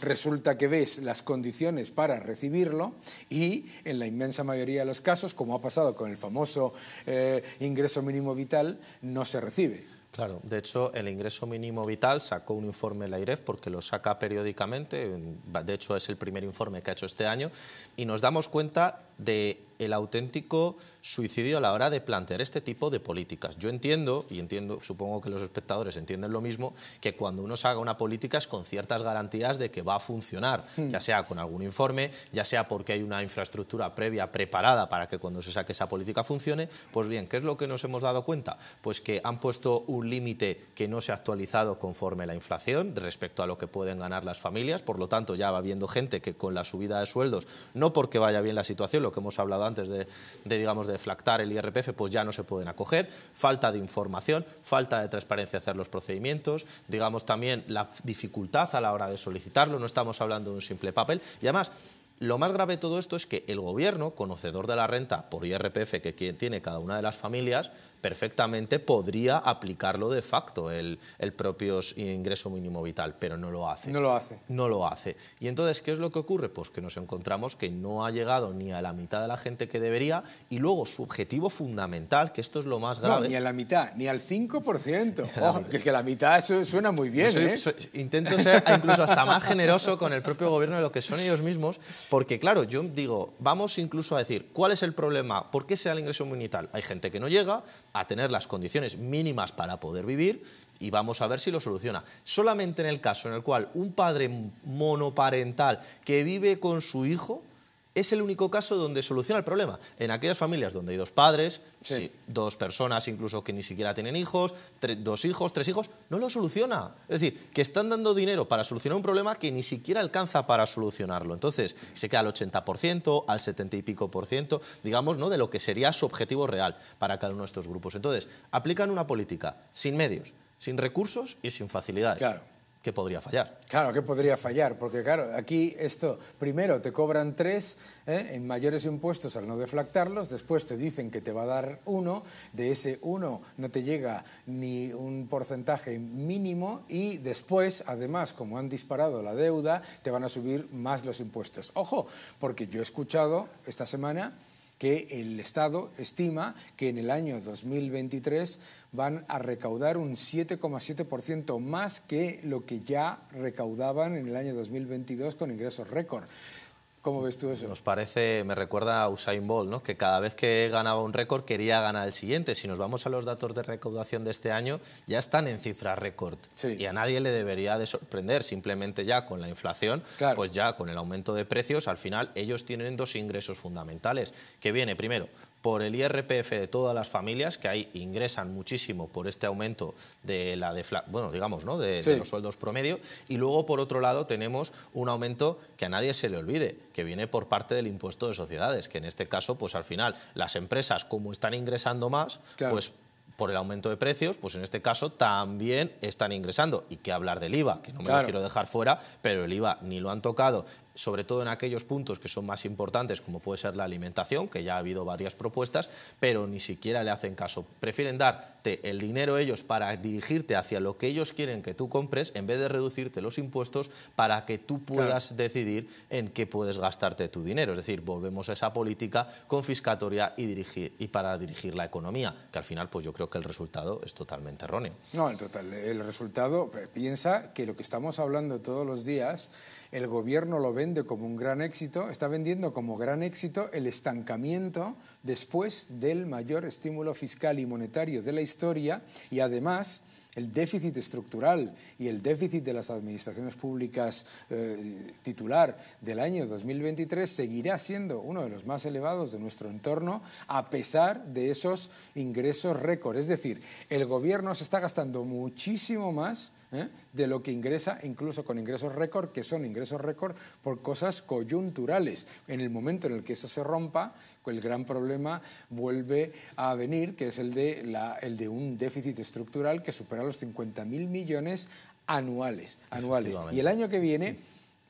Resulta que ves las condiciones para recibirlo y en la inmensa mayoría de los casos, como ha pasado con el famoso eh, ingreso mínimo vital, no se recibe. Claro, de hecho el ingreso mínimo vital sacó un informe la IREF porque lo saca periódicamente, de hecho es el primer informe que ha hecho este año, y nos damos cuenta de el auténtico suicidio a la hora de plantear este tipo de políticas. Yo entiendo, y entiendo, supongo que los espectadores entienden lo mismo, que cuando uno se haga una política es con ciertas garantías de que va a funcionar, hmm. ya sea con algún informe, ya sea porque hay una infraestructura previa preparada para que cuando se saque esa política funcione. Pues bien, ¿qué es lo que nos hemos dado cuenta? Pues que han puesto un límite que no se ha actualizado conforme la inflación respecto a lo que pueden ganar las familias, por lo tanto ya va habiendo gente que con la subida de sueldos, no porque vaya bien la situación, lo que hemos hablado antes de, digamos, de flactar el IRPF, pues ya no se pueden acoger, falta de información, falta de transparencia hacer los procedimientos, digamos también la dificultad a la hora de solicitarlo, no estamos hablando de un simple papel, y además lo más grave de todo esto es que el gobierno, conocedor de la renta por IRPF que tiene cada una de las familias, perfectamente podría aplicarlo de facto el, propio ingreso mínimo vital, pero no lo hace. No lo hace. No lo hace. Y entonces, ¿qué es lo que ocurre? Pues que nos encontramos que no ha llegado ni a la mitad de la gente que debería y luego su objetivo fundamental, que esto es lo más grave... ni a la mitad, ni al 5%. que, la mitad suena muy bien, ¿eh? Intento ser incluso hasta más generoso con el propio gobierno de lo que son ellos mismos, porque claro, yo digo, vamos incluso a decir, ¿cuál es el problema? ¿Por qué se da el ingreso mínimo vital? Hay gente que no llega, a tener las condiciones mínimas para poder vivir y vamos a ver si lo soluciona. Solamente en el caso en el cual un padre monoparental que vive con su hijo, es el único caso donde soluciona el problema. En aquellas familias donde hay dos padres, dos personas incluso que ni siquiera tienen hijos, dos hijos, tres hijos, no lo soluciona. Es decir, que están dando dinero para solucionar un problema que ni siquiera alcanza para solucionarlo. Entonces, se queda al 80%, al 70 y pico por ciento, digamos, ¿no? de lo que sería su objetivo real para cada uno de estos grupos. Entonces, aplican una política sin medios, sin recursos y sin facilidades. Claro. ¿qué podría fallar? Claro, ¿qué podría fallar? Porque claro, aquí esto, primero te cobran tres ¿eh? en mayores impuestos al no deflactarlos, después te dicen que te va a dar uno, de ese uno no te llega ni un porcentaje mínimo y después, además, como han disparado la deuda, te van a subir más los impuestos. Ojo, porque yo he escuchado esta semana que el Estado estima que en el año 2023 van a recaudar un 7,7% más que lo que ya recaudaban en el año 2022 con ingresos récord. ¿Cómo ves tú eso? Nos parece, me recuerda a Usain Bolt, ¿no? que cada vez que ganaba un récord quería ganar el siguiente. Si nos vamos a los datos de recaudación de este año, ya están en cifras récord. Y a nadie le debería de sorprender, simplemente ya con la inflación, pues ya con el aumento de precios, al final ellos tienen dos ingresos fundamentales, que viene primero por el IRPF de todas las familias, que ahí ingresan muchísimo por este aumento de la bueno, digamos, ¿no? De, los sueldos promedio, y luego por otro lado tenemos un aumento que a nadie se le olvide, que viene por parte del impuesto de sociedades, que en este caso, pues al final, las empresas como están ingresando más, pues por el aumento de precios, pues en este caso también están ingresando. Y qué hablar del IVA, que no me lo quiero dejar fuera, pero el IVA ni lo han tocado sobre todo en aquellos puntos que son más importantes, como puede ser la alimentación, que ya ha habido varias propuestas, pero ni siquiera le hacen caso. Prefieren darte el dinero ellos para dirigirte hacia lo que ellos quieren que tú compres, en vez de reducirte los impuestos para que tú puedas decidir en qué puedes gastarte tu dinero. Es decir, volvemos a esa política confiscatoria y, dirigir, y para dirigir la economía, que al final pues yo creo que el resultado es totalmente erróneo. No, en total, el resultado eh, piensa que lo que estamos hablando todos los días el gobierno lo vende como un gran éxito, está vendiendo como gran éxito el estancamiento después del mayor estímulo fiscal y monetario de la historia y además el déficit estructural y el déficit de las administraciones públicas eh, titular del año 2023 seguirá siendo uno de los más elevados de nuestro entorno a pesar de esos ingresos récord. Es decir, el gobierno se está gastando muchísimo más ¿eh? de lo que ingresa, incluso con ingresos récord, que son ingresos récord por cosas coyunturales. En el momento en el que eso se rompa, el gran problema vuelve a venir, que es el de, la, el de un déficit estructural que supera los 50.000 millones anuales. anuales. Y el año que viene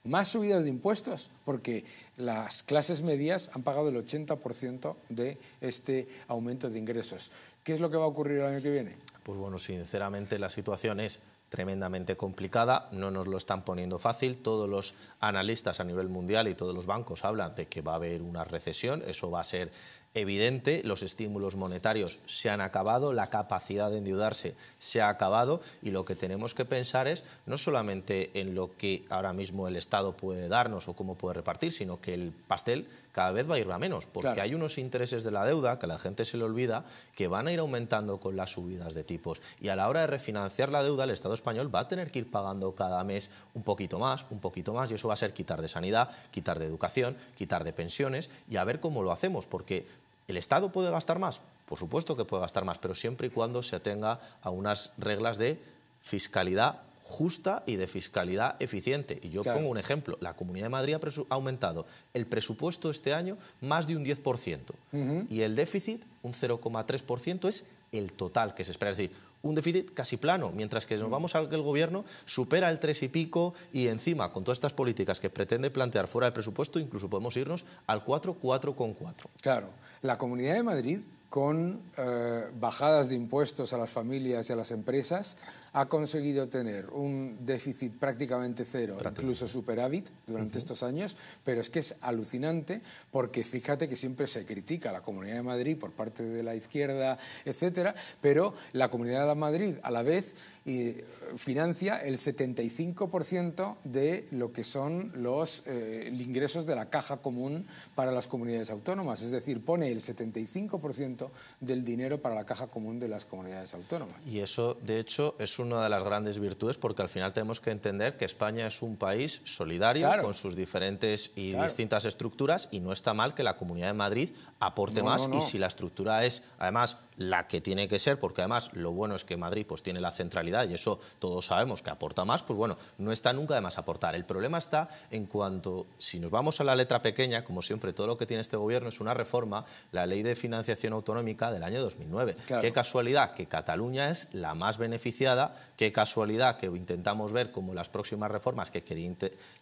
más subidas de impuestos, porque las clases medias han pagado el 80% de este aumento de ingresos. ¿Qué es lo que va a ocurrir el año que viene? Pues bueno, sinceramente la situación es tremendamente complicada, no nos lo están poniendo fácil, todos los analistas a nivel mundial y todos los bancos hablan de que va a haber una recesión, eso va a ser evidente, los estímulos monetarios se han acabado, la capacidad de endeudarse se ha acabado y lo que tenemos que pensar es no solamente en lo que ahora mismo el Estado puede darnos o cómo puede repartir, sino que el pastel cada vez va a ir a menos, porque hay unos intereses de la deuda que a la gente se le olvida que van a ir aumentando con las subidas de tipos y a la hora de refinanciar la deuda el Estado español va a tener que ir pagando cada mes un poquito más, un poquito más y eso va a ser quitar de sanidad, quitar de educación, quitar de pensiones y a ver cómo lo hacemos, porque ¿El Estado puede gastar más? Por supuesto que puede gastar más, pero siempre y cuando se atenga a unas reglas de fiscalidad justa y de fiscalidad eficiente. Y yo pongo un ejemplo. La Comunidad de Madrid ha, aumentado el presupuesto este año más de un 10%. Y el déficit, un 0,3%, es el total que se espera. decir, un déficit casi plano, mientras que nos mm. vamos a que el gobierno supera el 3 y pico y encima, con todas estas políticas que pretende plantear fuera del presupuesto, incluso podemos irnos al 4, 4,4. Claro, la Comunidad de Madrid con eh, bajadas de impuestos a las familias y a las empresas, ha conseguido tener un déficit prácticamente cero, incluso superávit durante estos años, pero es que es alucinante porque fíjate que siempre se critica la Comunidad de Madrid por parte de la izquierda, etcétera, pero la Comunidad de Madrid a la vez eh, financia el 75% de lo que son los eh, ingresos de la caja común para las comunidades autónomas, es decir, pone el 75% del dinero para la caja común de las comunidades autónomas. Y eso, de hecho, es una de las grandes virtudes porque al final tenemos que entender que España es un país solidario con sus diferentes y distintas estructuras y no está mal que la Comunidad de Madrid aporte más y si la estructura es, además, la que tiene que ser, porque además lo bueno es que Madrid pues, tiene la centralidad y eso todos sabemos que aporta más, pues bueno, no está nunca de más aportar. El problema está en cuanto, si nos vamos a la letra pequeña, como siempre, todo lo que tiene este gobierno es una reforma, la ley de financiación autonómica del año 2009. Qué casualidad que Cataluña es la más beneficiada, qué casualidad que intentamos ver como las próximas reformas que quería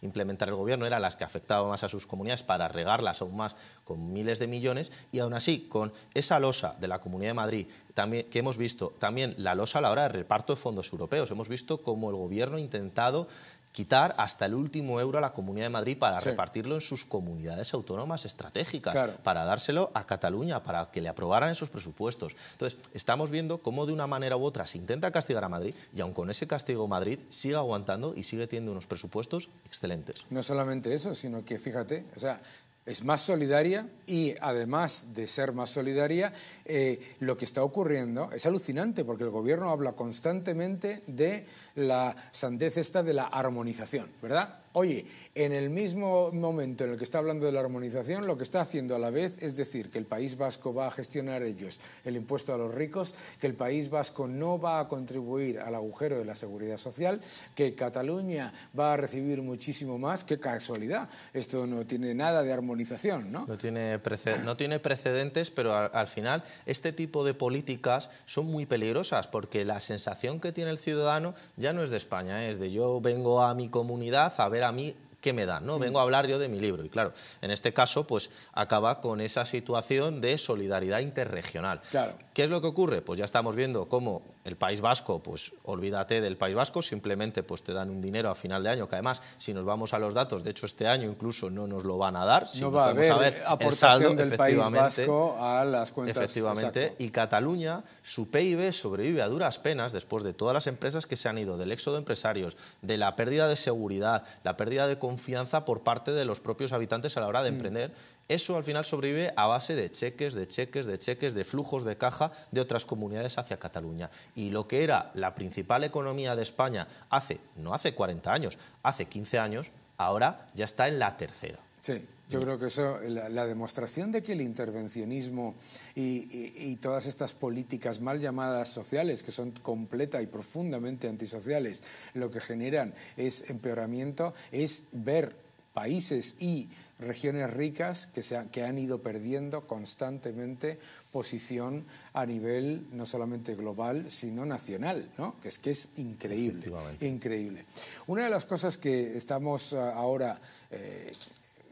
implementar el gobierno eran las que afectaban más a sus comunidades para regarlas aún más con miles de millones y aún así con esa losa de la Comunidad de Madrid Madrid, también, que hemos visto también la losa a la hora de reparto de fondos europeos. Hemos visto cómo el gobierno ha intentado quitar hasta el último euro a la Comunidad de Madrid para repartirlo en sus comunidades autónomas estratégicas, para dárselo a Cataluña, para que le aprobaran esos presupuestos. Entonces, estamos viendo cómo de una manera u otra se intenta castigar a Madrid y aun con ese castigo Madrid sigue aguantando y sigue teniendo unos presupuestos excelentes. No solamente eso, sino que fíjate, o sea, es más solidaria y además de ser más solidaria, eh, lo que está ocurriendo es alucinante porque el gobierno habla constantemente de la sandez esta de la armonización, ¿verdad? Oye, en el mismo momento en el que está hablando de la armonización, lo que está haciendo a la vez es decir que el País Vasco va a gestionar ellos el impuesto a los ricos, que el País Vasco no va a contribuir al agujero de la seguridad social, que Cataluña va a recibir muchísimo más. ¡Qué casualidad! Esto no tiene nada de armonización, ¿no? No tiene, no tiene precedentes, pero al, final este tipo de políticas son muy peligrosas porque la sensación que tiene el ciudadano ya no es de España, es de yo vengo a mi comunidad a ver a mí qué me da ¿no? Mm. Vengo a hablar yo de mi libro. Y claro, en este caso, pues acaba con esa situación de solidaridad interregional. Claro. ¿Qué es lo que ocurre? Pues ya estamos viendo cómo el País Vasco, pues olvídate del País Vasco, simplemente pues te dan un dinero a final de año, que además, si nos vamos a los datos, de hecho este año incluso no nos lo van a dar, si no va a haber ver aportación del País Vasco a las cuentas. Efectivamente, y Cataluña, su PIB sobrevive a duras penas después de todas las empresas que se han ido, del éxodo de empresarios, de la pérdida de seguridad, la pérdida de confianza por parte de los propios habitantes a la hora de mm. emprender eso al final sobrevive a base de cheques, de cheques, de cheques, de flujos de caja de otras comunidades hacia Cataluña. Y lo que era la principal economía de España hace, no hace 40 años, hace 15 años, ahora ya está en la tercera. Sí. Yo creo que eso, la, demostración de que el intervencionismo y, todas estas políticas mal llamadas sociales, que son completa y profundamente antisociales, lo que generan es empeoramiento, es ver países y regiones ricas que, se que han ido perdiendo constantemente posición a nivel no solamente global, sino nacional, ¿no? que es que es increíble, increíble. Una de las cosas que estamos ah, ahora... Eh,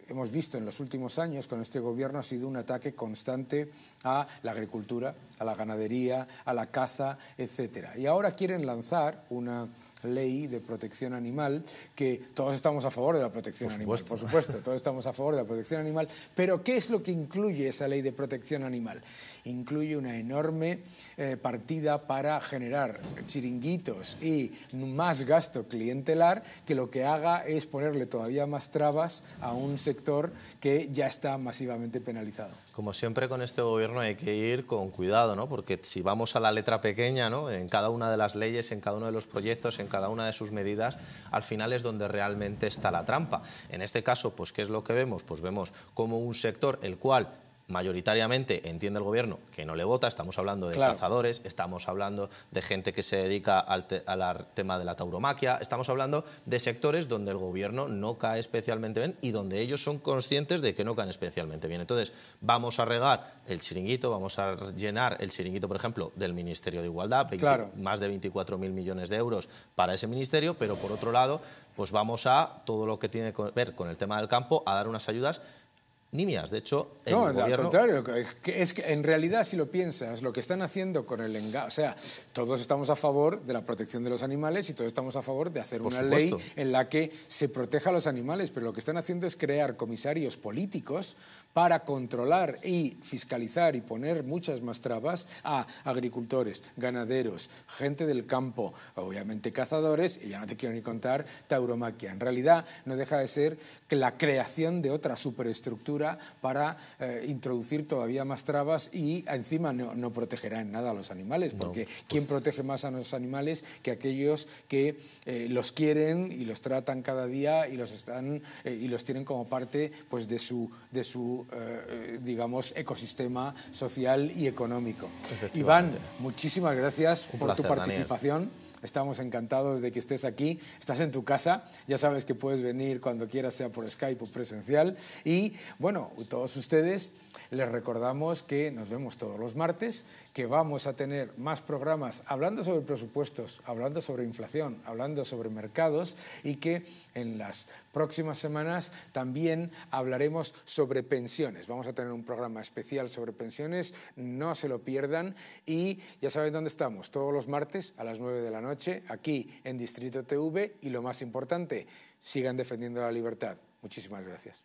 hemos visto en los últimos años con este gobierno ha sido un ataque constante a la agricultura, a la ganadería, a la caza, etc. Y ahora quieren lanzar una ley de protección animal, que todos estamos a favor de la protección animal, por supuesto, todos estamos a favor de la protección animal, pero ¿qué es lo que incluye esa ley de protección animal? Incluye una enorme eh, partida para generar chiringuitos y más gasto clientelar que lo que haga es ponerle todavía más trabas a un sector que ya está masivamente penalizado. Como siempre con este gobierno hay que ir con cuidado, ¿no? porque si vamos a la letra pequeña, ¿no? en cada una de las leyes, en cada uno de los proyectos, en cada una de sus medidas, al final es donde realmente está la trampa. En este caso, pues, ¿qué es lo que vemos? Pues vemos como un sector el cual mayoritariamente entiende el gobierno que no le vota, estamos hablando de cazadores, estamos hablando de gente que se dedica al, tema de la tauromaquia, estamos hablando de sectores donde el gobierno no cae especialmente bien y donde ellos son conscientes de que no caen especialmente bien. Entonces, vamos a regar el chiringuito, vamos a llenar el chiringuito, por ejemplo, del Ministerio de Igualdad, más de 24.000 millones de euros para ese ministerio, pero por otro lado, pues vamos a todo lo que tiene que ver con el tema del campo, a dar unas ayudas nimias. De hecho, el no, al contrario. Es que en realidad, si lo piensas, lo que están haciendo con el engaño... O sea, todos estamos a favor de la protección de los animales y todos estamos a favor de hacer una ley en la que se proteja a los animales, pero lo que están haciendo es crear comisarios políticos para controlar y fiscalizar y poner muchas más trabas a agricultores, ganaderos, gente del campo, obviamente cazadores, y ya no te quiero ni contar tauromaquia. En realidad no deja de ser la creación de otra superestructura para eh, introducir todavía más trabas y encima no, no protegerá en nada a los animales, porque pues ¿quién protege más a los animales que aquellos que eh, los quieren y los tratan cada día y los, están, eh, y los tienen como parte pues, de su... De su eh, eh, digamos, ecosistema social y económico. Iván, muchísimas gracias por tu participación. Estamos encantados de que estés aquí. Estás en tu casa. Ya sabes que puedes venir cuando quieras, sea por Skype o presencial. Y bueno, todos ustedes les recordamos que nos vemos todos los martes, que vamos a tener más programas hablando sobre presupuestos, hablando sobre inflación, hablando sobre mercados y que en las próximas semanas también hablaremos sobre pensiones. Vamos a tener un programa especial sobre pensiones, no se lo pierdan y ya saben dónde estamos, todos los martes a las 9 de la noche aquí en Distrito TV y lo más importante, sigan defendiendo la libertad. Muchísimas gracias.